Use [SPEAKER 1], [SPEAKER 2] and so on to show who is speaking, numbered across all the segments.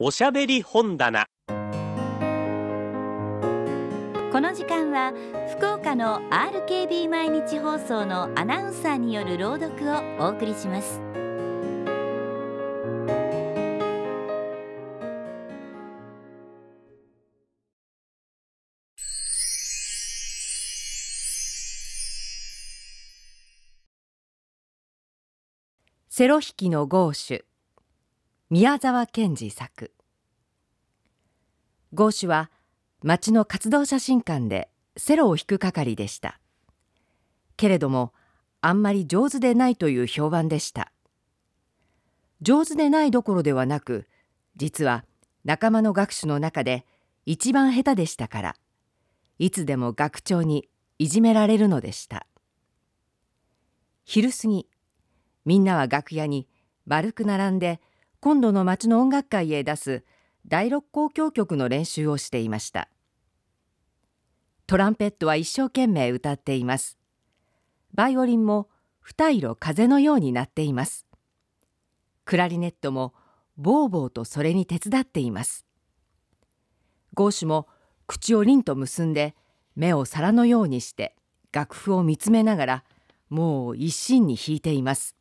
[SPEAKER 1] おしゃべり本棚この時間は福岡の RKB 毎日放送のアナウンサーによる朗読をお送りしますセロ引きの豪手宮沢賢治作ゴーシュは町の活動写真館でセロを弾く係でしたけれどもあんまり上手でないという評判でした上手でないどころではなく実は仲間の学手の中で一番下手でしたからいつでも学長にいじめられるのでした昼過ぎみんなは楽屋に丸く並んで今度の町の音楽会へ出す第六交響曲の練習をしていましたトランペットは一生懸命歌っていますバイオリンも二色風のようになっていますクラリネットもボーボーとそれに手伝っていますゴーシュも口を凛と結んで目を皿のようにして楽譜を見つめながらもう一心に弾いています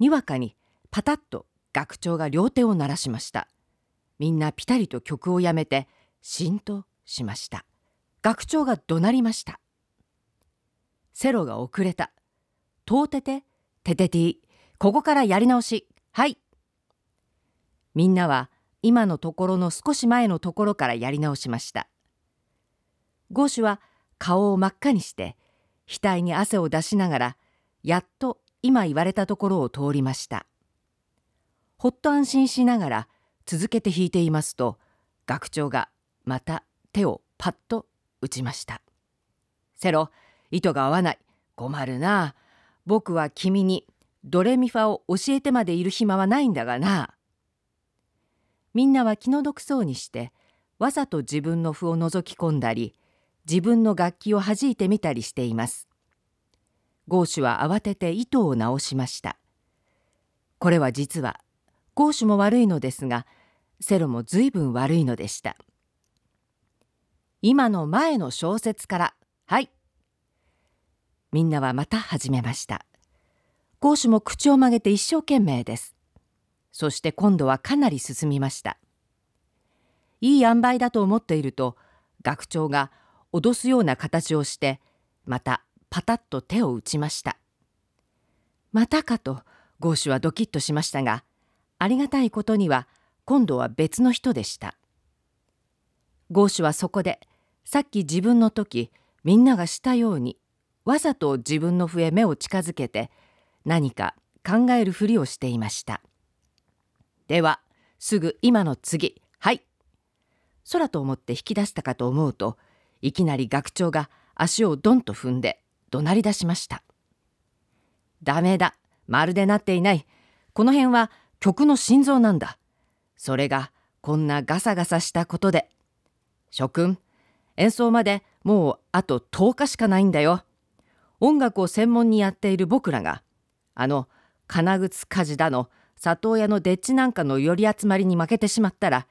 [SPEAKER 1] にわかにパタッと学長が両手を鳴らしましたみんなピタリと曲をやめてしんとしました学長が怒鳴りましたセロが遅れたとうてててててぃここからやり直しはいみんなは今のところの少し前のところからやり直しましたゴーシュは顔を真っ赤にして額に汗を出しながらやっと今言われたところを通りましたほっと安心しながら続けて弾いていますと学長がまた手をパッと打ちました「セロ糸が合わない困るな僕は君にドレミファを教えてまでいる暇はないんだがな」みんなは気の毒そうにしてわざと自分の譜を覗き込んだり自分の楽器を弾いてみたりしています。ゴーシュは慌てて糸を直しました。これは実はゴーも悪いのですがセロも随分悪いのでした今の前の小説からはいみんなはまた始めましたゴーも口を曲げて一生懸命ですそして今度はかなり進みましたいい塩梅だと思っていると学長が脅すような形をしてまたパタッと手を打ちましたまたかとゴーシュはドキッとしましたがありがたいことには今度は別の人でしたゴーシュはそこでさっき自分の時みんながしたようにわざと自分の笛目を近づけて何か考えるふりをしていましたではすぐ今の次はい空と思って引き出したかと思うといきなり学長が足をドンと踏んで怒鳴り出しましたダメだまるでなっていないこの辺は曲の心臓なんだ。それがこんなガサガサしたことで。諸君、演奏までもうあと10日しかないんだよ。音楽を専門にやっている僕らが、あの、金靴火事だの、里親のデッチなんかの寄り集まりに負けてしまったら、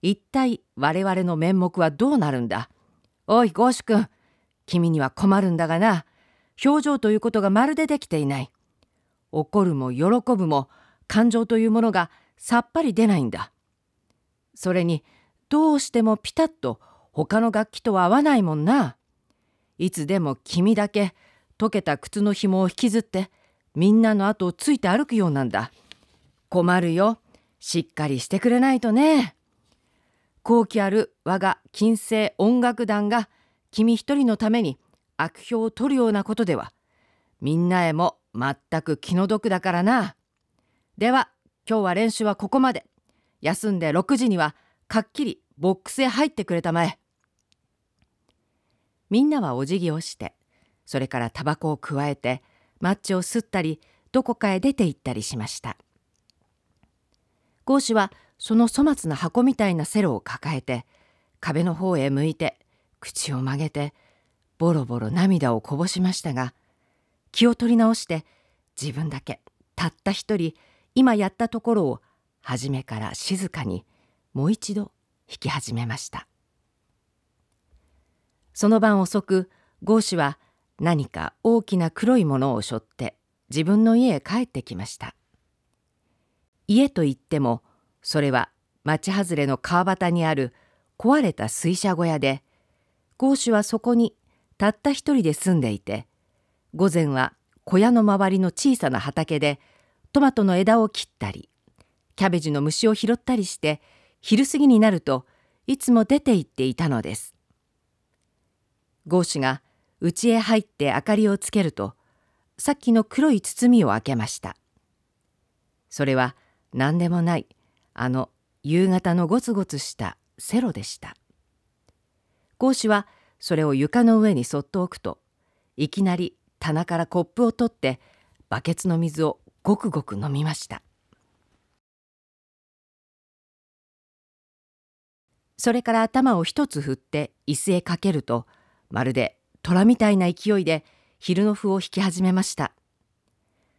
[SPEAKER 1] 一体我々の面目はどうなるんだおい、ゴーシュ君、君には困るんだがな、表情ということがまるでできていない。怒るも喜ぶも、感情というものがさっぱり出ないんだ。それにどうしてもピタッと他の楽器とは合わないもんな。いつでも君だけ溶けた靴の紐を引きずってみんなの後をついて歩くようなんだ。困るよ。しっかりしてくれないとね。好機ある我が金星音楽団が君一人のために悪評を取るようなことではみんなへも全く気の毒だからな。では今日は練習はここまで休んで6時にはかっきりボックスへ入ってくれたまえみんなはお辞儀をしてそれからタバコをくわえてマッチを吸ったりどこかへ出て行ったりしました講師はその粗末な箱みたいなセロを抱えて壁の方へ向いて口を曲げてボロボロ涙をこぼしましたが気を取り直して自分だけたった一人今やったところを初めから静かにもう一度弾き始めましたその晩遅くゴーシュは何か大きな黒いものを背負って自分の家へ帰ってきました家といってもそれは町外れの川端にある壊れた水車小屋でゴーシュはそこにたった一人で住んでいて午前は小屋の周りの小さな畑でトマトの枝を切ったりキャベジの虫を拾ったりして昼過ぎになるといつも出て行っていたのですゴーシュが家へ入って明かりをつけるとさっきの黒い包みを開けましたそれは何でもないあの夕方のゴツゴツしたセロでしたゴーシュはそれを床の上にそっと置くといきなり棚からコップを取ってバケツの水をごくごく飲みましたそれから頭を一つ振って椅子へかけるとまるで虎みたいな勢いで昼の歩を引き始めました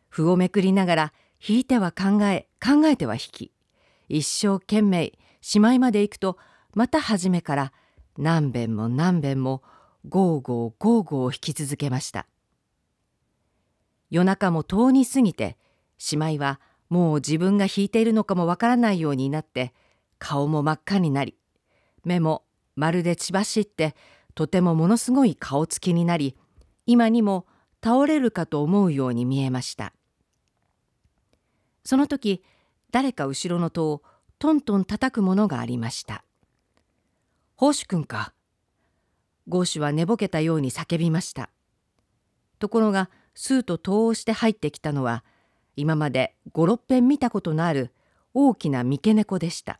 [SPEAKER 1] 歩をめくりながら引いては考え考えては引き一生懸命しまいまで行くとまた初めから何べんも何べんもゴーゴーゴーゴーを引き続けました夜中も遠に過ぎてしまいはもう自分が引いているのかもわからないようになって顔も真っ赤になり目もまるで血走ってとてもものすごい顔つきになり今にも倒れるかと思うように見えましたその時誰か後ろの戸をトントン叩くものがありました宝珠君かゴーは寝ぼけたように叫びましたところがスーと戸をして入ってきたのは今まで56編見たことのある大きな三毛猫でした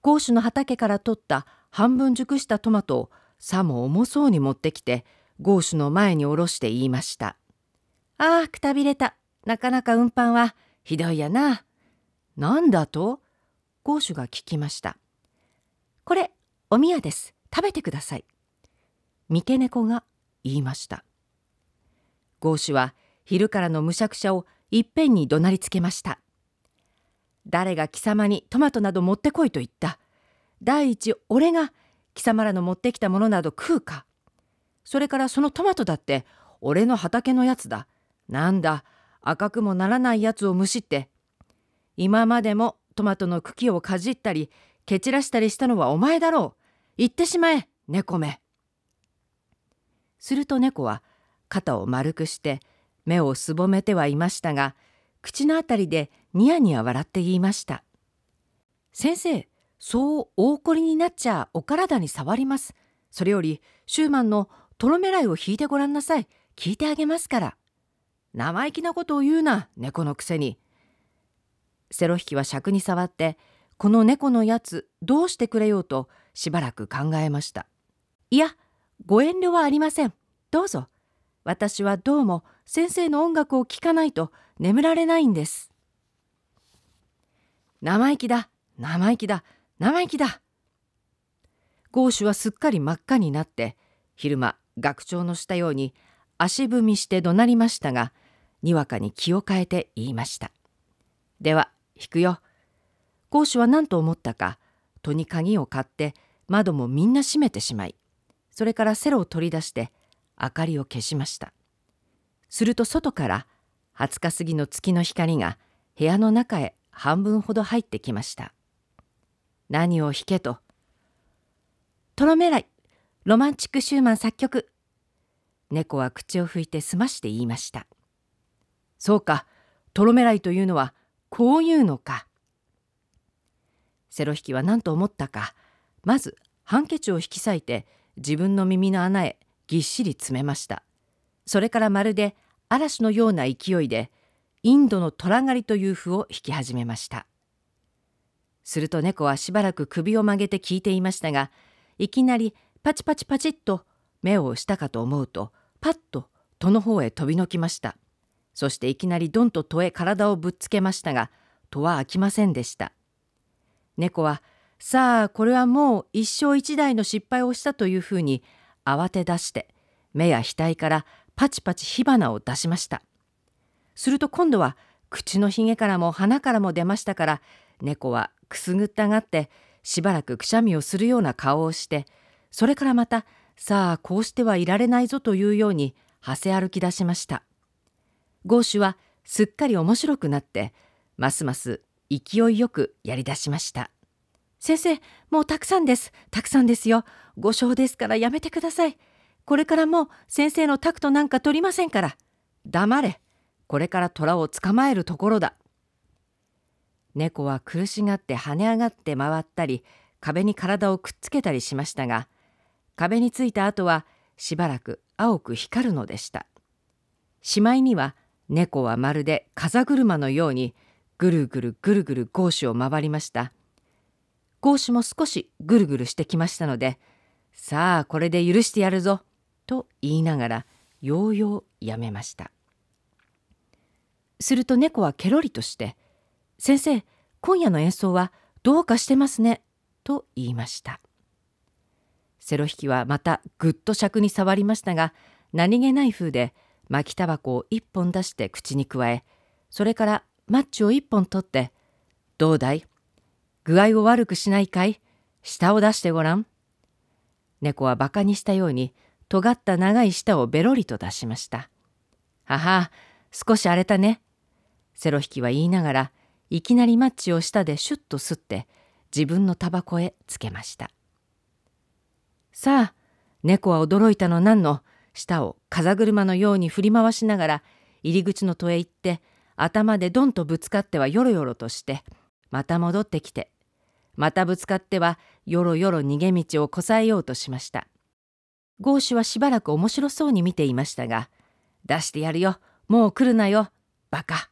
[SPEAKER 1] 講師の畑から取った半分熟したトマトをさも重そうに持ってきてゴーシュの前に下ろして言いました「ああくたびれたなかなか運搬はひどいやな」なんだとゴーシュが聞きました「これお宮です食べてください」三毛猫が言いましたゴーシュは昼からのむしゃくしゃをいっぺんに怒鳴りつけました誰が貴様にトマトなど持ってこいと言った第一俺が貴様らの持ってきたものなど食うかそれからそのトマトだって俺の畑のやつだなんだ赤くもならないやつをむしって今までもトマトの茎をかじったり蹴散らしたりしたのはお前だろう言ってしまえ猫めすると猫は肩を丸くして目をすぼめてはいましたが口のあたりでニヤニヤ笑って言いました「先生そう大怒りになっちゃお体に触ります」それよりシューマンのとろめらいを引いてごらんなさい聞いてあげますから生意気なことを言うな猫のくせにセロヒきは尺に触ってこの猫のやつどうしてくれようとしばらく考えましたいやご遠慮はありませんどうぞ私はどうも先生の音楽を聴かないと眠られないんです。生意気だ生意気だ生意気だゴーシュはすっかり真っ赤になって昼間学長のしたように足踏みして怒鳴りましたがにわかに気を変えて言いました。では引くよ。ゴーシュは何と思ったか戸に鍵を買って窓もみんな閉めてしまいそれからセロを取り出して「明かりを消しましたすると外から20日過ぎの月の光が部屋の中へ半分ほど入ってきました何を弾けと「とろめらいロマンチックシューマン作曲」猫は口を拭いて澄まして言いましたそうかとろめらいというのはこういうのかセロ引きは何と思ったかまずハンケチを引き裂いて自分の耳の穴へぎっしり詰めましたそれからまるで嵐のような勢いでインドの虎狩りという符を弾き始めましたすると猫はしばらく首を曲げて聞いていましたがいきなりパチパチパチッと目をしたかと思うとパッと戸の方へ飛びのきましたそしていきなりどんと戸へ体をぶっつけましたが戸は開きませんでした猫は「さあこれはもう一生一代の失敗をした」というふうに慌て出して目や額からパチパチ火花を出しましたすると今度は口のひげからも鼻からも出ましたから猫はくすぐったがってしばらくくしゃみをするような顔をしてそれからまたさあこうしてはいられないぞというようにはせ歩き出しましたゴーシュはすっかり面白くなってますます勢いよくやり出しました先生、もうたくさんです。たくさんですよ。誤症ですからやめてください。これからも先生のタクトなんか取りませんから。黙れ。これから虎を捕まえるところだ。猫は苦しがって跳ね上がって回ったり、壁に体をくっつけたりしましたが、壁についた後はしばらく青く光るのでした。しまいには猫はまるで風車のようにぐるぐるぐるぐる合手を回りました。合手も少しぐるぐるしてきましたので「さあこれで許してやるぞ」と言いながらようようやめましたすると猫はケロリとして「先生今夜の演奏はどうかしてますね」と言いましたセロ弾きはまたぐっと尺に触りましたが何気ない風で巻きタバコを1本出して口にくわえそれからマッチを1本取って「どうだい具合を悪くしないかい舌を出してごらん。猫は馬鹿にしたように、尖った長い舌をべろりと出しました。はは、少し荒れたね。セロ引きは言いながら、いきなりマッチを舌でシュッと吸って、自分のタバコへつけました。さあ、猫は驚いたの何の、舌を風車のように振り回しながら、入り口の戸へ行って、頭でドンとぶつかってはよろよろとして、また戻ってきてまたぶつかってはよろよろ逃げ道をこさえようとしましたゴーシュはしばらく面白そうに見ていましたが「出してやるよもう来るなよバカ」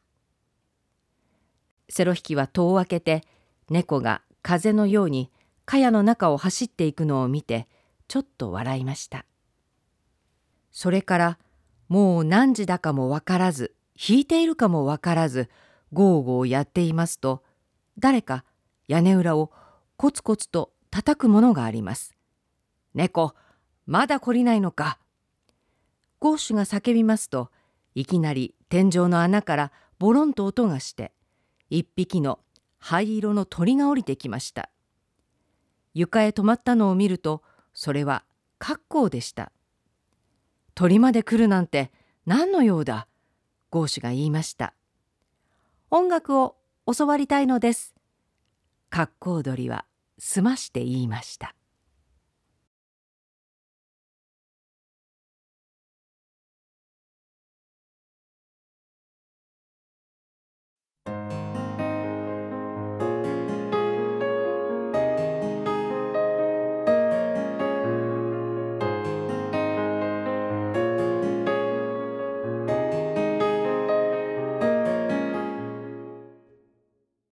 [SPEAKER 1] セロ引きは戸を開けて猫が風のように茅の中を走っていくのを見てちょっと笑いましたそれからもう何時だかもわからず引いているかもわからずゴーゴーやっていますと誰か屋根裏をコツコツと叩くものがあります。猫、まだ懲りないのか。ゴーシュが叫びますと、いきなり天井の穴からボロンと音がして、一匹の灰色の鳥が降りてきました。床へ止まったのを見ると、それは格好でした。鳥まで来るなんて何の用だ。ゴーシュが言いました。音楽を教わりたいのです。格好鳥はすまして言いました